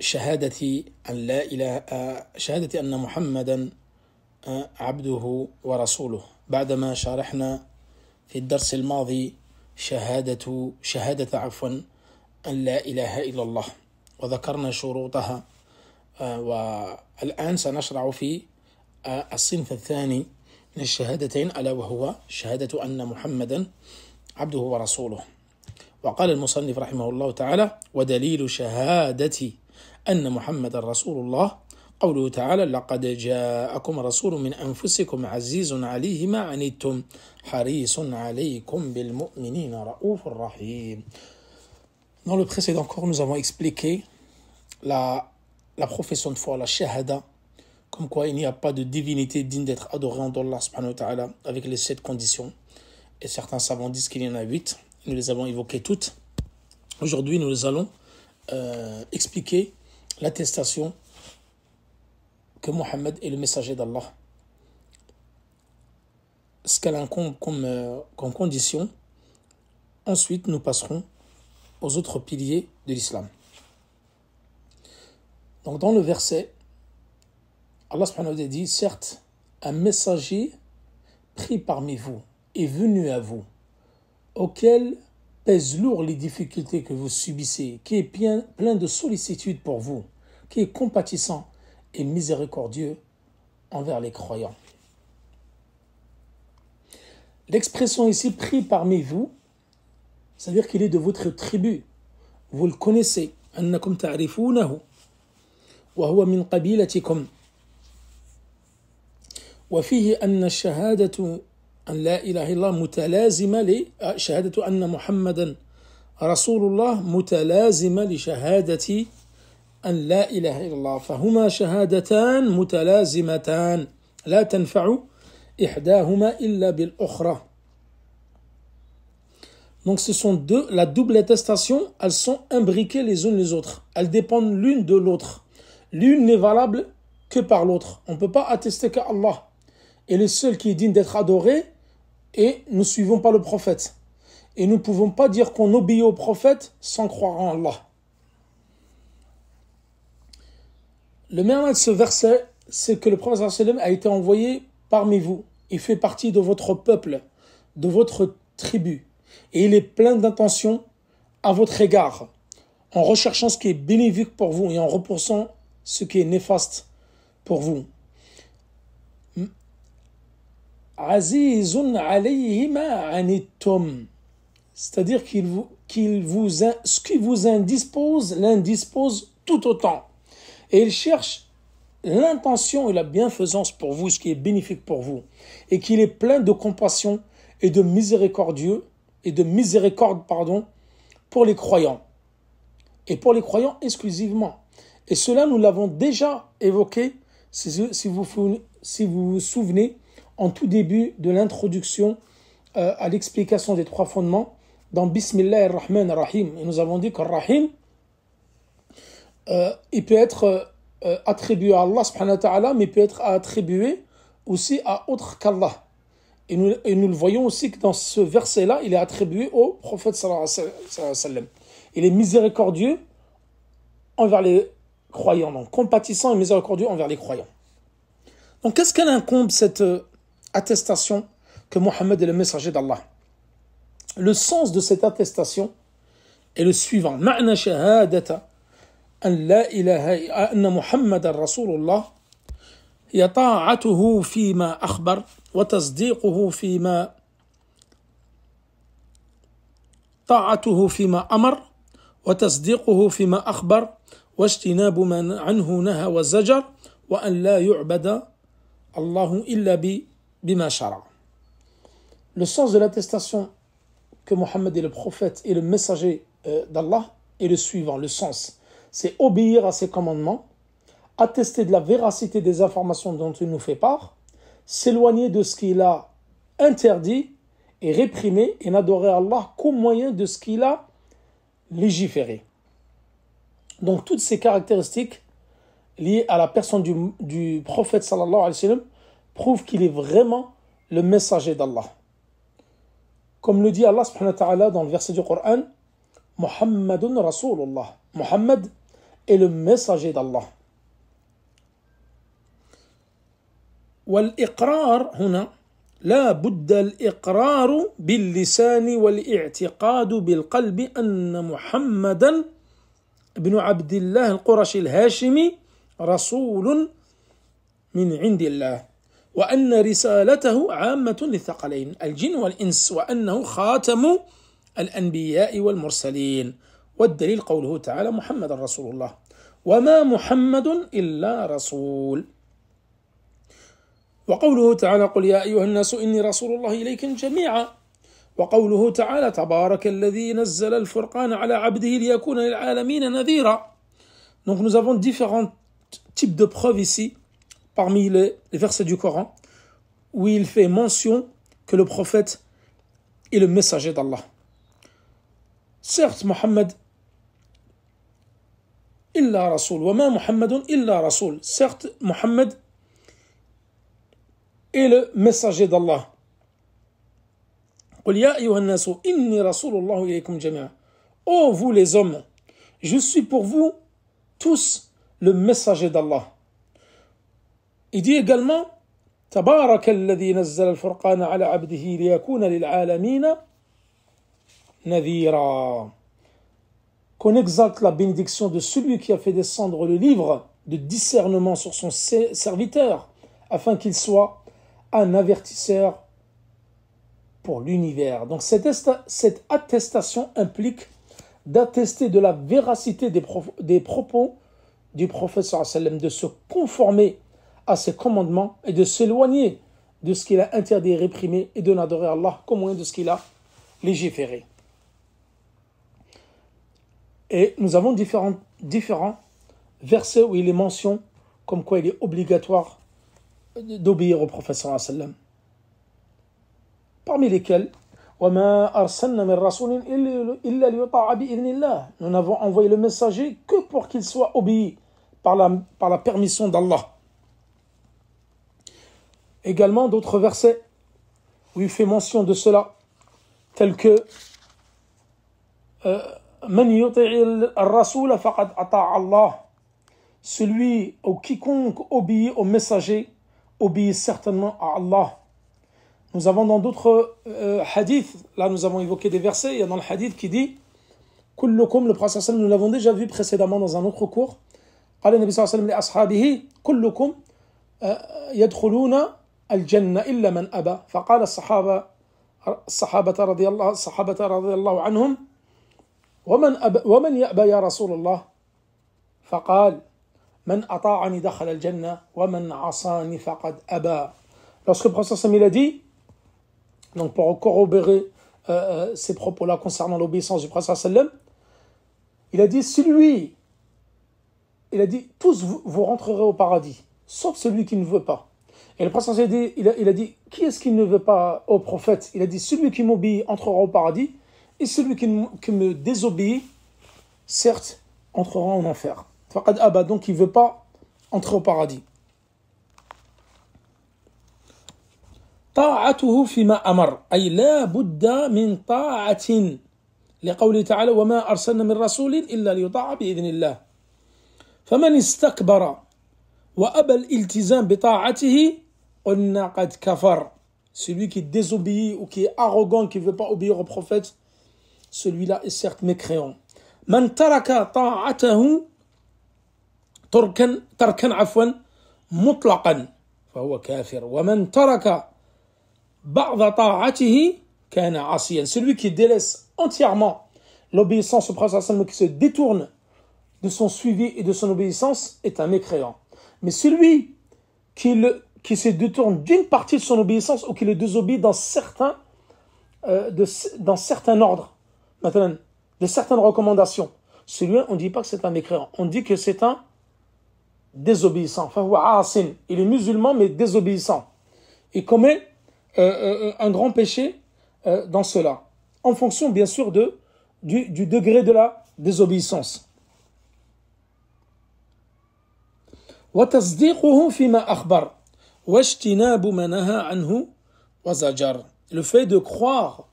شهادة أن لا إله شهادة أن محمدا عبده ورسوله بعدما شرحنا في الدرس الماضي شهادة شهادة عفوا أن لا إله إلا الله وذكرنا شروطها والآن سنشرع في الصنف الثاني من الشهادتين ألا وهو شهادة أن محمدا عبده ورسوله وقال المصنف رحمه الله تعالى ودليل شهادتي Dans le précédent cours, nous avons expliqué la, la profession de foi, la shahada, comme quoi il n'y a pas de divinité digne d'être adorée en Allah avec les sept conditions. Et certains savants disent qu'il y en a huit. Nous les avons évoquées toutes. Aujourd'hui, nous les allons euh, expliquer l'attestation que Mohammed est le messager d'Allah. Ce qu'elle incombe euh, comme, condition. Ensuite, nous passerons aux autres piliers de l'islam. Donc dans le verset, Allah subhanahu dit, certes, un messager pris parmi vous est venu à vous, auquel pèse lourd les difficultés que vous subissez, qui est plein de sollicitude pour vous, qui est compatissant et miséricordieux envers les croyants. L'expression ici pris parmi vous, c'est à dire qu'il est de votre tribu. Vous le connaissez. أن لا إله إلا الله متلازمة لشهادة أن محمدا رسول الله متلازمة لشهادة أن لا إله إلا الله فهما شهادتان متلازمتان لا تنفع إحداهما إلا بالأخرى Donc ce sont deux, la double attestation, elles sont imbriquées les unes les autres. Elles dépendent l'une de l'autre. L'une n'est valable que par l'autre. On ne peut pas attester qu'à Allah. Et le seul qui est digne d'être adoré, et nous suivons pas le prophète. Et nous ne pouvons pas dire qu'on obéit au prophète sans croire en Allah. Le meilleur de ce verset, c'est que le prophète a été envoyé parmi vous. Il fait partie de votre peuple, de votre tribu. Et il est plein d'intention à votre égard, en recherchant ce qui est bénéfique pour vous et en repoussant ce qui est néfaste pour vous. C'est-à-dire qu'il vous, qu'il vous, ce qui vous indispose, l'indispose tout autant. Et il cherche l'intention et la bienfaisance pour vous, ce qui est bénéfique pour vous. Et qu'il est plein de compassion et de miséricordieux, et de miséricorde, pardon, pour les croyants. Et pour les croyants exclusivement. Et cela, nous l'avons déjà évoqué, si vous, si vous vous souvenez, en tout début de l'introduction euh, à l'explication des trois fondements dans Bismillah ar-Rahman rahim Et nous avons dit que rahim euh, il peut être euh, attribué à Allah subhanahu wa ta'ala, mais peut être attribué aussi à autre qu'Allah. Et nous, nous le voyons aussi que dans ce verset-là, il est attribué au prophète sallallahu alayhi wa sallam. Il est miséricordieux envers les croyants, donc compatissant et miséricordieux envers les croyants. Donc qu'est-ce qu'elle incombe cette attestation que Mohammed est le messager d'Allah. Le sens de cette attestation est le suivant. Ma'na shahadata an la ilaha anna Muhammadan Rasulullah yata'atuhu fi fi ma ma akhbar wa ta'atuhu fi ma amar wa فيما fi ma akhbar wa فيما أخبر anhu naha wa zajar wa an la yu'bada الله illa bi Bimashara. Le sens de l'attestation que Mohammed est le prophète et le messager euh, d'Allah est le suivant, le sens. C'est obéir à ses commandements, attester de la véracité des informations dont il nous fait part, s'éloigner de ce qu'il a interdit et réprimé et n'adorer Allah qu'au moyen de ce qu'il a légiféré. Donc toutes ces caractéristiques liées à la personne du, du prophète sallallahu alayhi wa sallam prouve qu'il est vraiment le messager d'Allah. Comme le dit Allah subhanahu wa ta'ala dans le verset du Coran, Muhammadun Rasulullah. Muhammad est le messager d'Allah. والإقرار هنا لا بد الإقرار باللسان والاعتقاد بالقلب أن محمدا بن عبد الله القرشي الهاشمي رسول من عند الله وأن رسالته عامة للثقلين الجن والإنس وأنه خاتم الأنبياء والمرسلين والدليل قوله تعالى محمد رسول الله وما محمد إلا رسول وقوله تعالى قل يا أيها الناس إني رسول الله إليكم جميعا وقوله تعالى تبارك الذي نزل الفرقان على عبده ليكون للعالمين نذيرا Donc nous avons différents types de preuves ici parmi les versets du Coran où il fait mention que le prophète est le messager d'Allah. Certes, Mohammed illa wa illa Certes, Mohammed est le messager d'Allah. Oh vous les hommes, je suis pour vous tous le messager d'Allah. Il dit également qu'on exalte la bénédiction de celui qui a fait descendre le livre de discernement sur son serviteur, afin qu'il soit un avertisseur pour l'univers. Donc cette, attestation implique d'attester de la véracité des, propos du professeur de se conformer à ses commandements et de s'éloigner de ce qu'il a interdit et réprimé et de n'adorer Allah qu'au moins de ce qu'il a légiféré. Et nous avons différents, différents versets où il est mention comme quoi il est obligatoire d'obéir au professeur sallam. Parmi lesquels, nous n'avons envoyé le messager que pour qu'il soit obéi par la permission d'Allah également d'autres versets où il fait mention de cela, tels que euh, Celui ou quiconque obéit au messager obéit certainement à Allah. Nous avons dans d'autres euh, hadiths, là nous avons évoqué des versets, il y a dans le hadith qui dit Kullukum, le prophète nous l'avons déjà vu précédemment dans un autre cours. قال النبي الجنة إلا من أبى فقال الصحابة الصحابة رضي الله الصحابة رضي الله عنهم ومن أبى ومن يأبى يا رسول الله فقال من أطاعني دخل الجنة ومن عصاني فقد أبى Lorsque le prophète il a dit, donc pour corroborer euh, ces propos-là concernant l'obéissance du prophète sallam, il a dit celui, il a dit tous vous, vous rentrerez au paradis, sauf celui qui ne veut pas. Et le prophète il a dit, il a, dit qui est-ce qui ne veut pas au prophète Il a dit, celui qui m'obéit entrera au paradis, et celui qui, me désobéit, certes, entrera en enfer. donc il ne veut pas entrer au paradis. طاعته فيما أمر أي لا بد من طاعة لقوله تعالى وما أرسلنا من رسول إلا ليطاع بإذن الله فمن استكبر وأبى الالتزام بطاعته kafar. Celui qui désobéit ou qui est arrogant, qui ne veut pas obéir au prophète, celui-là est certes mécréant. Man taraka tarkan Celui qui délaisse entièrement l'obéissance au prophète mais qui se détourne de son suivi et de son obéissance est un mécréant. Mais celui qui le qui se détourne d'une partie de son obéissance ou qui le désobéit dans certains, euh, dans certains ordres, maintenant, de certaines recommandations. Celui-là, on ne dit pas que c'est un mécréant, on dit que c'est un désobéissant. Enfin, il est musulman mais désobéissant. Il commet euh, euh, un grand péché dans cela, en fonction bien sûr de, du, degré de la désobéissance. Le fait de croire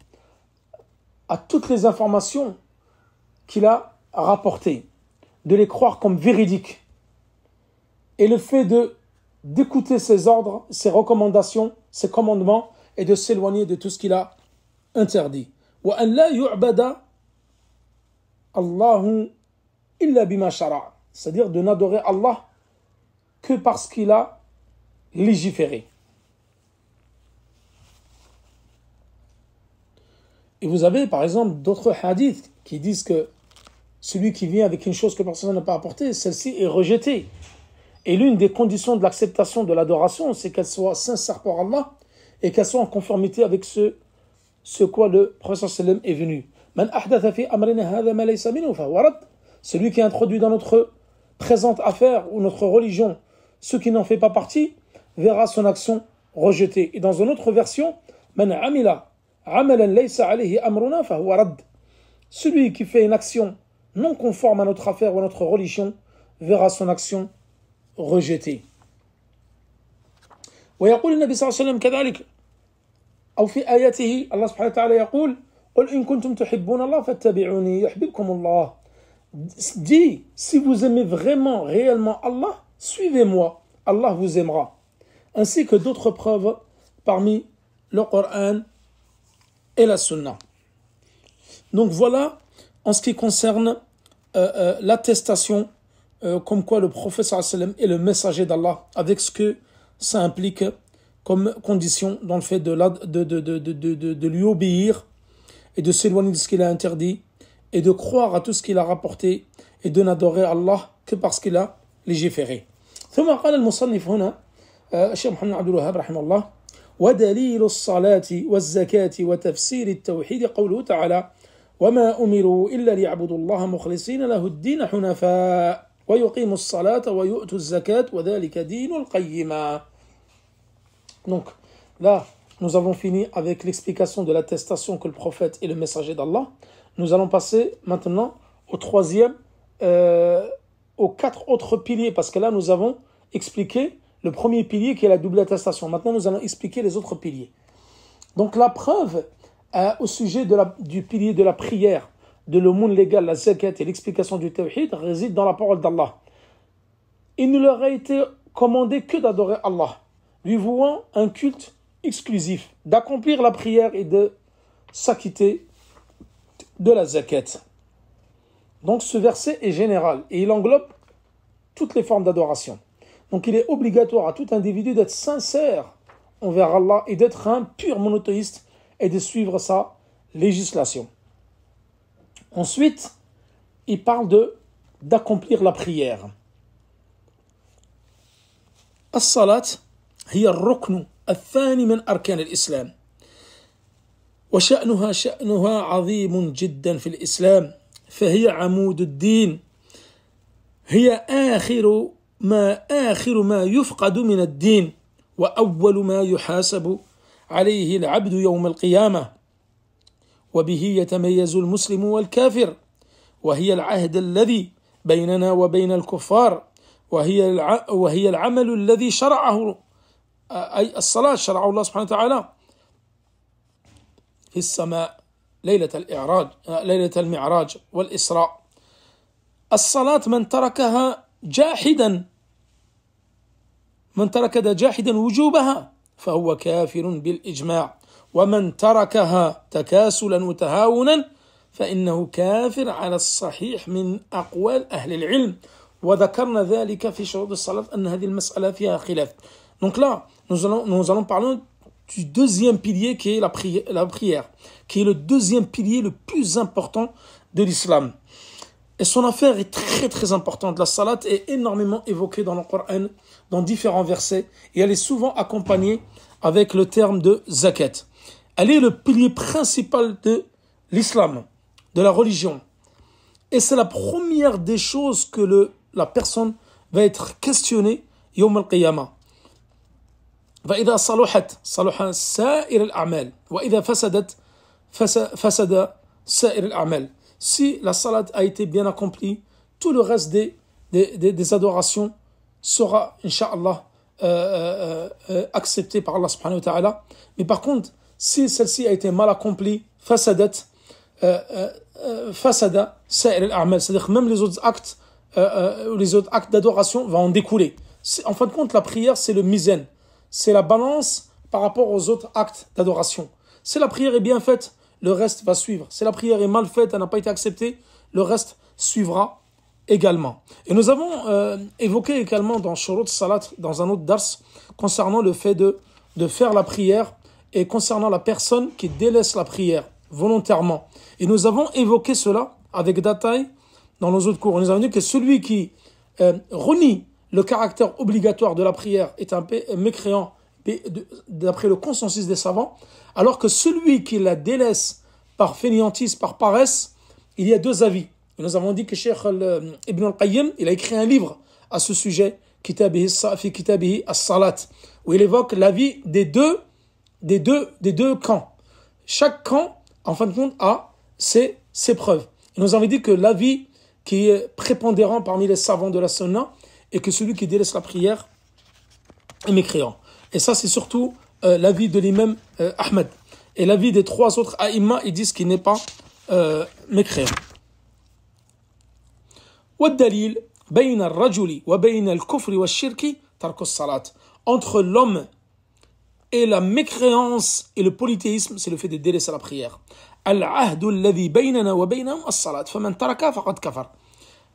à toutes les informations qu'il a rapportées, de les croire comme véridiques, et le fait d'écouter ses ordres, ses recommandations, ses commandements, et de s'éloigner de tout ce qu'il a interdit. C'est-à-dire de n'adorer Allah que parce qu'il a légiférer. Et vous avez par exemple d'autres hadiths qui disent que celui qui vient avec une chose que personne n'a pas apportée, celle-ci est rejetée. Et l'une des conditions de l'acceptation de l'adoration, c'est qu'elle soit sincère pour Allah et qu'elle soit en conformité avec ce, ce quoi le Prophète sallam est venu. Celui qui introduit dans notre présente affaire ou notre religion ce qui n'en fait pas partie, verra son action rejetée. Et dans une autre version, amila amalan laysa alayhi amruna rad. Celui qui fait une action non conforme à notre affaire ou à notre religion verra son action rejetée. ويقول النبي صلى الله عليه وسلم يقول إن كنتم تحبون الله فاتبعوني يحببكم الله Dis, si vous aimez vraiment, réellement Allah, suivez-moi, Allah vous aimera ainsi que d'autres preuves parmi le Coran et la Sunna. Donc voilà en ce qui concerne euh, euh, l'attestation euh, comme quoi le prophète est le messager d'Allah, avec ce que ça implique comme condition dans le fait de, de, lui obéir et de s'éloigner de ce qu'il a interdit et de croire à tout ce qu'il a rapporté et de n'adorer Allah que parce qu'il a légiféré. ثم قال المصنف هنا الشيخ محمد عبد الوهاب رحمه الله ودليل الصلاة والزكاة وتفسير التوحيد قوله تعالى وما أمروا إلا ليعبدوا الله مخلصين له الدين حنفاء ويقيموا الصلاة ويؤتوا الزكاة وذلك دين القيمة Donc là, nous avons fini avec l'explication de l'attestation que le prophète est le messager d'Allah. Nous allons passer maintenant au troisième, euh, aux quatre autres piliers, parce que là nous avons expliqué euh, le premier pilier qui est la double attestation. Maintenant, nous allons expliquer les autres piliers. Donc, la preuve euh, au sujet du pilier de la prière, de l'aumône légal, la zakat et l'explication du tawhid réside dans la parole d'Allah. Il ne leur a été commandé que d'adorer Allah, lui vouant un culte exclusif, d'accomplir la prière et de s'acquitter de la zakat. Donc ce verset est général et il englobe toutes les formes d'adoration. Donc il est obligatoire à tout individu d'être sincère envers Allah et d'être un pur monothéiste et de suivre sa législation. Ensuite, il parle de d'accomplir la prière. As-salat هي الركن الثاني من أركان الإسلام jiddan شأنها عظيم جدا في الإسلام فهي عمود الدين هي آخر ما آخر ما يفقد من الدين وأول ما يحاسب عليه العبد يوم القيامة وبه يتميز المسلم والكافر وهي العهد الذي بيننا وبين الكفار وهي الع... وهي العمل الذي شرعه أي الصلاة شرعه الله سبحانه وتعالى في السماء ليلة الإعراج ليلة المعراج والإسراء الصلاة من تركها جاحدا من ترك جاحدا وجوبها فهو كافر بالاجماع ومن تركها تكاسلا وتهاونا فانه كافر على الصحيح من اقوال اهل العلم وذكرنا ذلك في شروط الصلاه ان هذه المساله فيها خلاف دونك لا nous nous allons parler du deuxième pilier qui est la prière, la prière, qui est le deuxième pilier le plus important de l'islam. Et son affaire est très très importante. La salat est énormément évoquée dans le Coran, dans différents versets, et elle est souvent accompagnée avec le terme de zakat. Elle est le pilier principal de l'islam, de la religion. Et c'est la première des choses que le, la personne va être questionnée يوم القيامة. فإذا صلحت صلح سائر الأعمال وإذا فسدت sa'ir al-a'mal » Si la salade a été bien accomplie, tout le reste des, des, adorations sera, inshallah euh, euh, euh, accepté par Allah subhanahu wa ta'ala. Mais par contre, si celle-ci a été mal accomplie, fasadat, fasada, c'est-à-dire même les autres actes, les autres actes d'adoration vont en découler. En fin de compte, la prière, c'est le mizan. C'est la balance par rapport aux autres actes d'adoration. Si la prière est bien faite, le reste va suivre. Si la prière est mal faite, elle n'a pas été acceptée, le reste suivra également. Et nous avons euh, évoqué également dans Shurut Salat, dans un autre dars, concernant le fait de, de faire la prière et concernant la personne qui délaisse la prière volontairement. Et nous avons évoqué cela avec Dataï dans nos autres cours. Nous avons dit que celui qui euh, renie le caractère obligatoire de la prière est un mécréant d'après le consensus des savants, alors que celui qui la délaisse par fainéantise, par paresse, il y a deux avis. nous avons dit que Cheikh euh, Ibn al-Qayyim, il a écrit un livre à ce sujet, Kitabihi as-Salat, où il évoque l'avis des deux, des, deux, des deux camps. Chaque camp, en fin de compte, a ses, preuves. Et nous avons dit que l'avis qui est prépondérant parmi les savants de la Sunna est que celui qui délaisse la prière est mécréant. Et ça, c'est surtout euh, l'avis de l'imam euh, Ahmed. Et l'avis des trois autres aïma, ils disent qu'il n'est pas euh, mécréant. والدليل بين الرجل وبين الكفر والشرك ترك الصلاة entre l'homme et la mécréance et le polythéisme c'est le fait de délaisser la prière العهد الذي بيننا وبينهم الصلاة فمن ترك فقد كفر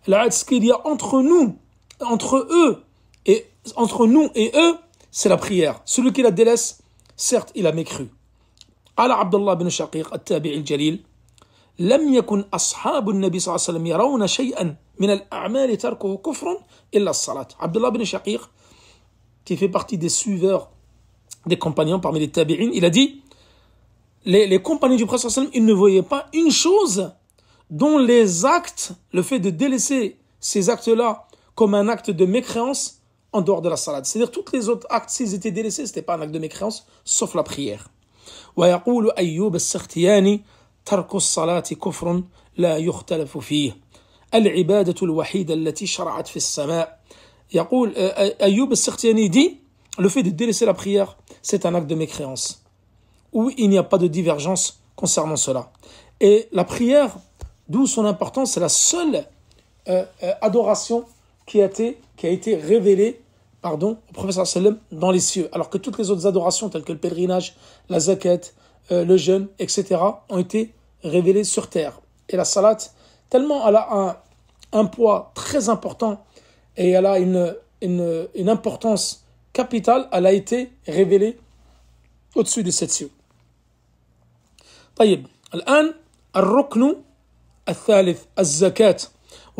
العهد ce qu'il y a entre nous entre eux et entre nous et eux c'est la prière. Celui qui la délaisse, certes, il a mécru. Abdullah bin Shaqir, al a التابعي الجليل لم يكن أصحاب النبي صلى الله عليه وسلم يرون شيئا من الأعمال تركه كفر إلا الصلاة qui fait partie des suiveurs des compagnons parmi les tabi'in il a dit les, compagnons du prophète sallam ils ne voyaient pas une chose dont les actes le fait de délaisser ces actes là comme un acte de mécréance en dehors de la salade. C'est-à-dire tous les autres actes, s'ils étaient délaissés, ce n'était pas un acte de mécréance, sauf la prière. ويقول أيوب العبادة الوحيدة التي شرعت في السماء يقول أيوب السختياني dit le fait de délaisser la prière c'est un acte de mécréance où il n'y a pas de divergence concernant cela et la prière d'où son importance c'est la seule euh, euh, adoration qui a été, qui a été révélé pardon, au professeur sallam dans les cieux. Alors que toutes les autres adorations telles que le pèlerinage, la zakat, euh, le jeûne, etc. ont été révélées sur terre. Et la salat, tellement elle a un, poids très important et elle a une, une, importance capitale, elle a été révélée au-dessus de cette cieux. طيب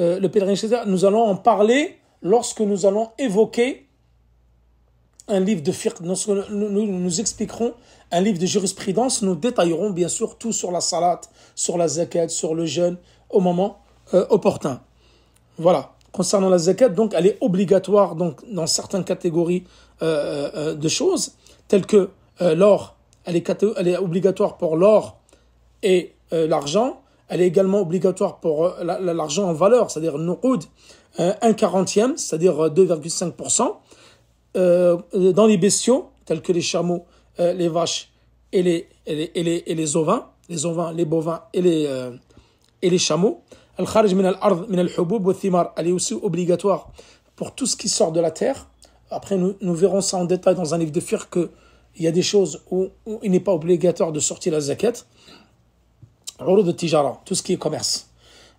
Euh, le pèlerinage nous allons en parler lorsque nous allons évoquer un livre de fiqh, nous, expliquerons un livre de jurisprudence, nous détaillerons bien sûr tout sur la salat, sur la zakat, sur le jeûne, au moment euh, opportun. Voilà. Concernant la zakat, donc, elle est obligatoire donc, dans certaines catégories euh, de choses, telles que l'or, elle est, obligatoire pour l'or et l'argent, elle est également obligatoire pour euh, l'argent en valeur, c'est-à-dire nuqud, euh, un quarantième, c'est-à-dire 2,5%, euh, dans les bestiaux, tels que les chameaux, les vaches et les, et les, ovins, les ovins, les bovins et les, et les chameaux. Al-Kharij min ard min al-Hubub elle est aussi obligatoire pour tout ce qui sort de la terre. Après, nous, verrons ça en détail dans un livre de fiqh qu'il y a des choses où, où il n'est pas obligatoire de sortir la zakat de tout ce qui est commerce.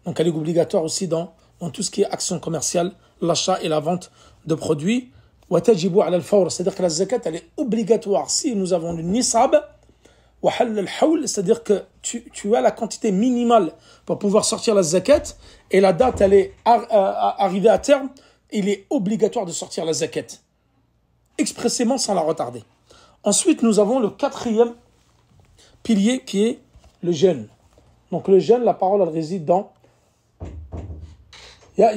Donc elle est obligatoire aussi dans, tout ce qui est action commerciale, l'achat et la vente de produits. C'est-à-dire que la zakat, elle est obligatoire si nous avons le nisab. C'est-à-dire que tu, tu, as la quantité minimale pour pouvoir sortir la zakat et la date, elle est euh, arrivée à terme. Il est obligatoire de sortir la zakat expressément sans la retarder. Ensuite, nous avons le quatrième pilier qui est le jeûne. Donc le jeûne, la parole, réside dans Ya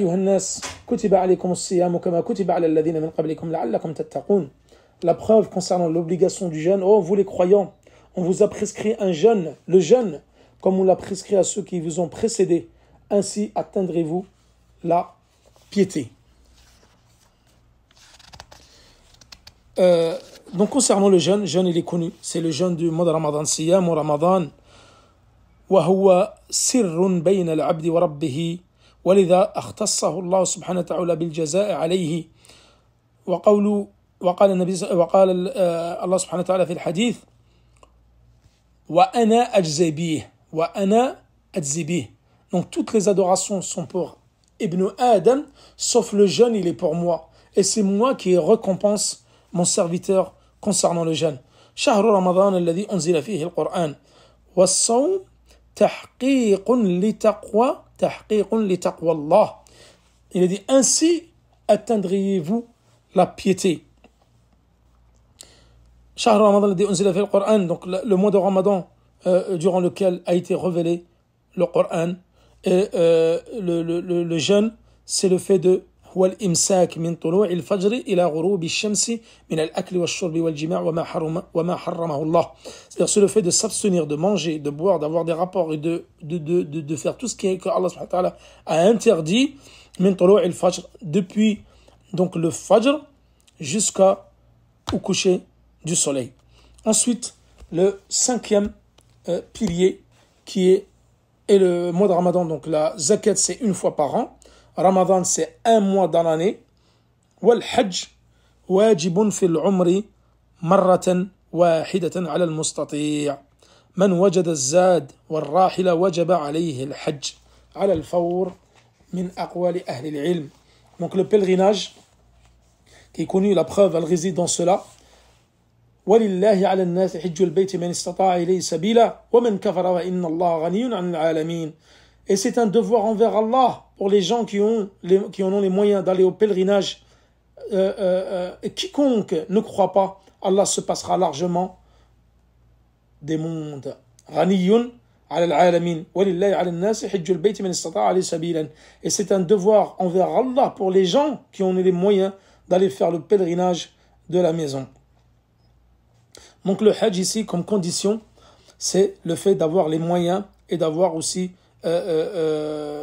La preuve concernant l'obligation du jeûne, oh vous les croyants, on vous a prescrit un jeûne, le jeûne, comme on l'a prescrit à ceux qui vous ont précédé. Ainsi atteindrez-vous la piété. Euh, donc concernant le jeûne, jeûne il est connu, c'est le jeûne du mois de Ramadan, Siyam ou Ramadan, وهو سر بين العبد وربه ولذا اختصه الله سبحانه وتعالى بالجزاء عليه وقول وقال النبي وقال آه، الله سبحانه وتعالى في الحديث وانا اجزي به وانا اجزي به Donc toutes les adorations sont pour Ibn Adam, sauf le jeûne, il est pour moi. Et c'est moi qui récompense mon serviteur concernant le jeûne. شهر رمضان الذي أنزل فيه القرآن والصوم Il a dit ainsi atteindriez-vous la piété. Ramadan donc le, mois de Ramadan euh, durant lequel a été révélé le Coran et euh, le jeûne, c'est le fait de c'est-à-dire le fait de s'abstenir, de manger, de boire, d'avoir des rapports et de, de, de, de, faire tout ce que Allah subhanahu wa ta'ala a interdit depuis donc le fajr jusqu'à au coucher du soleil. Ensuite, le cinquième euh, pilier qui est, est le mois de Ramadan, donc la zakat c'est une fois par an. رمضان سي ان موا دان لاني والحج واجب في العمر مرة واحدة على المستطيع من وجد الزاد والراحلة وجب عليه الحج على الفور من أقوال أهل العلم دونك لو بيلغيناج كي كوني لا بروف preuve, elle ولله على الناس حج البيت من استطاع إليه سبيلا ومن كفر وان الله غني عن العالمين Et c'est un devoir envers Allah pour les gens qui, ont les, qui en ont les moyens d'aller au pèlerinage. Euh, euh, euh, quiconque ne croit pas, Allah se passera largement des mondes. Et c'est un devoir envers Allah pour les gens qui ont les moyens d'aller faire le pèlerinage de la maison. Donc le hajj ici comme condition, c'est le fait d'avoir les moyens et d'avoir aussi euh, euh,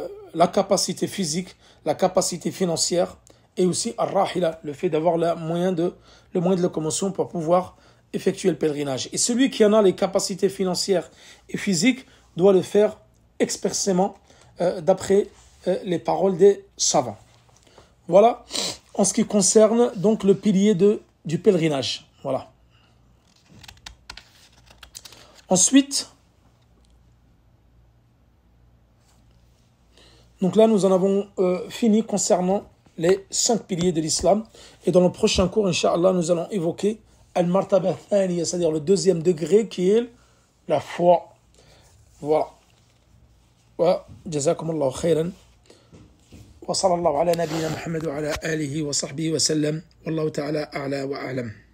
euh, la capacité physique, la capacité financière et aussi rahila, le fait d'avoir le moyen de le moyen de locomotion pour pouvoir effectuer le pèlerinage. Et celui qui en a les capacités financières et physiques doit le faire expressément d'après les paroles des savants. Voilà en ce qui concerne donc le pilier de, du pèlerinage. Voilà. Ensuite, Donc là, nous en avons euh, fini concernant les cinq piliers de l'islam. Et dans le prochain cours, Inch'Allah, nous allons évoquer Al-Martaba c'est-à-dire le deuxième degré qui est la foi. Voilà. ala الله Muhammad wa ala alihi wa sahbihi wa wa sallam وسلم ta'ala a'la wa a'lam.